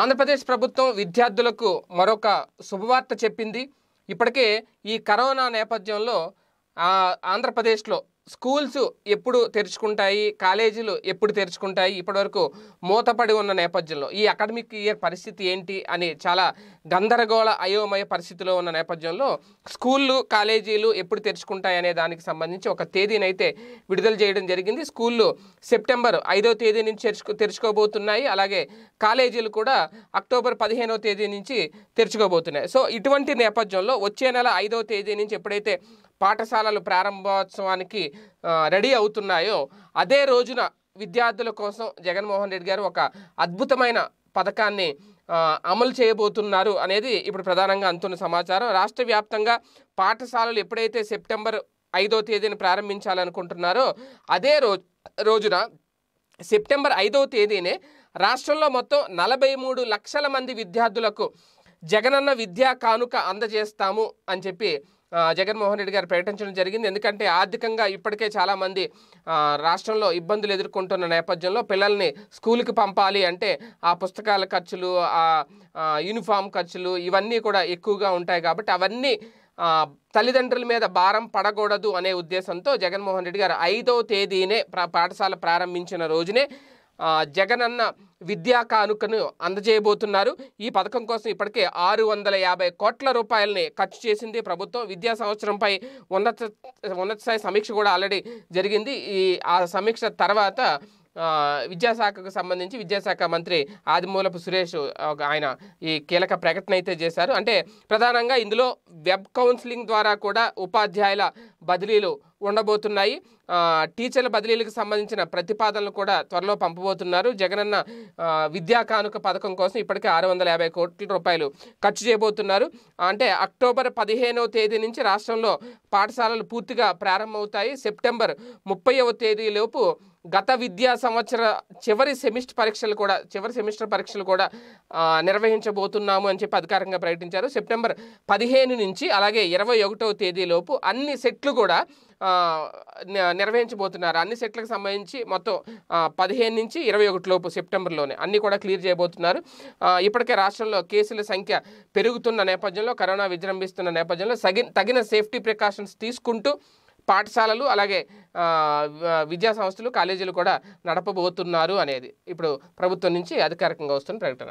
ఆంధ్రప్రదేశ్ ప్రభుత్వం విద్యార్థులకు మరొక శుభవార్త చెప్పింది ఇప్పటికే ఈ కరోనా నేపథ్యంలో ఆంధ్రప్రదేశ్లో స్కూల్స్ ఎప్పుడు తెరుచుకుంటాయి కాలేజీలు ఎప్పుడు తెరుచుకుంటాయి ఇప్పటివరకు మూతపడి ఉన్న నేపథ్యంలో ఈ అకాడమిక్ ఇయర్ పరిస్థితి ఏంటి అని చాలా గందరగోళ అయోమయ పరిస్థితిలో ఉన్న నేపథ్యంలో స్కూళ్ళు కాలేజీలు ఎప్పుడు తెరుచుకుంటాయి అనే దానికి సంబంధించి ఒక తేదీనైతే విడుదల చేయడం జరిగింది స్కూళ్ళు సెప్టెంబర్ ఐదో తేదీ నుంచి తెరుచుకో తెరుచుకోబోతున్నాయి అలాగే కాలేజీలు కూడా అక్టోబర్ పదిహేనో తేదీ నుంచి తెరుచుకోబోతున్నాయి సో ఇటువంటి నేపథ్యంలో వచ్చే నెల ఐదో తేదీ నుంచి ఎప్పుడైతే పాఠశాలలు ప్రారంభోత్సవానికి రెడీ అవుతున్నాయో అదే రోజున విద్యార్థుల కోసం జగన్మోహన్ రెడ్డి గారు ఒక అద్భుతమైన పథకాన్ని అమలు చేయబోతున్నారు అనేది ఇప్పుడు ప్రధానంగా అంతున్న సమాచారం రాష్ట్ర వ్యాప్తంగా పాఠశాలలు ఎప్పుడైతే సెప్టెంబర్ ఐదో తేదీని ప్రారంభించాలనుకుంటున్నారో అదే రోజు రోజున సెప్టెంబర్ ఐదవ తేదీనే రాష్ట్రంలో మొత్తం నలభై మూడు లక్షల మంది విద్యార్థులకు జగనన్న విద్యా కానుక అందజేస్తాము అని చెప్పి జగన్మోహన్ రెడ్డి గారు ప్రకటించడం జరిగింది ఎందుకంటే ఆర్థికంగా ఇప్పటికే చాలామంది రాష్ట్రంలో ఇబ్బందులు ఎదుర్కొంటున్న నేపథ్యంలో పిల్లల్ని స్కూల్కి పంపాలి అంటే ఆ పుస్తకాల ఖర్చులు ఆ యూనిఫామ్ ఖర్చులు ఇవన్నీ కూడా ఎక్కువగా ఉంటాయి కాబట్టి అవన్నీ తల్లిదండ్రుల మీద భారం పడకూడదు అనే ఉద్దేశంతో జగన్మోహన్ రెడ్డి గారు ఐదవ తేదీనే పాఠశాల ప్రారంభించిన రోజునే జగనన్న విద్యా కానుకను అందజేయబోతున్నారు ఈ పథకం కోసం ఇప్పటికే ఆరు వందల యాభై కోట్ల రూపాయలని ఖర్చు చేసింది ప్రభుత్వం విద్యా సంవత్సరంపై ఉన్నత ఉన్నత స్థాయి సమీక్ష కూడా ఆల్రెడీ జరిగింది ఈ ఆ సమీక్ష తర్వాత విద్యాశాఖకు సంబంధించి విద్యాశాఖ మంత్రి ఆదిమూలపు సురేష్ ఆయన ఈ కీలక ప్రకటన అయితే చేశారు అంటే ప్రధానంగా ఇందులో వెబ్ కౌన్సిలింగ్ ద్వారా కూడా ఉపాధ్యాయుల బదిలీలు ఉండబోతున్నాయి టీచర్ల బదిలీలకు సంబంధించిన ప్రతిపాదనలు కూడా త్వరలో పంపబోతున్నారు జగనన్న విద్యా కానుక పథకం కోసం ఇప్పటికే ఆరు వందల యాభై కోట్ల రూపాయలు ఖర్చు చేయబోతున్నారు అంటే అక్టోబర్ పదిహేనవ తేదీ నుంచి రాష్ట్రంలో పాఠశాలలు పూర్తిగా ప్రారంభమవుతాయి సెప్టెంబర్ ముప్పైవ తేదీలోపు గత విద్యా సంవత్సర చివరి సెమిస్టర్ పరీక్షలు కూడా చివరి సెమిస్టర్ పరీక్షలు కూడా నిర్వహించబోతున్నాము అని చెప్పి అధికారికంగా ప్రకటించారు సెప్టెంబర్ పదిహేను నుంచి అలాగే ఇరవై ఒకటవ తేదీలోపు అన్ని సెట్లు కూడా నిర్వహించబోతున్నారు అన్ని సెట్లకు సంబంధించి మొత్తం పదిహేను నుంచి ఇరవై ఒకటి లోపు సెప్టెంబర్లోనే అన్నీ కూడా క్లియర్ చేయబోతున్నారు ఇప్పటికే రాష్ట్రంలో కేసుల సంఖ్య పెరుగుతున్న నేపథ్యంలో కరోనా విజృంభిస్తున్న నేపథ్యంలో తగిన సేఫ్టీ ప్రికాషన్స్ తీసుకుంటూ పాఠశాలలు అలాగే విద్యా సంస్థలు కాలేజీలు కూడా నడపబోతున్నారు అనేది ఇప్పుడు ప్రభుత్వం నుంచి అధికారికంగా వస్తున్న ప్రకటన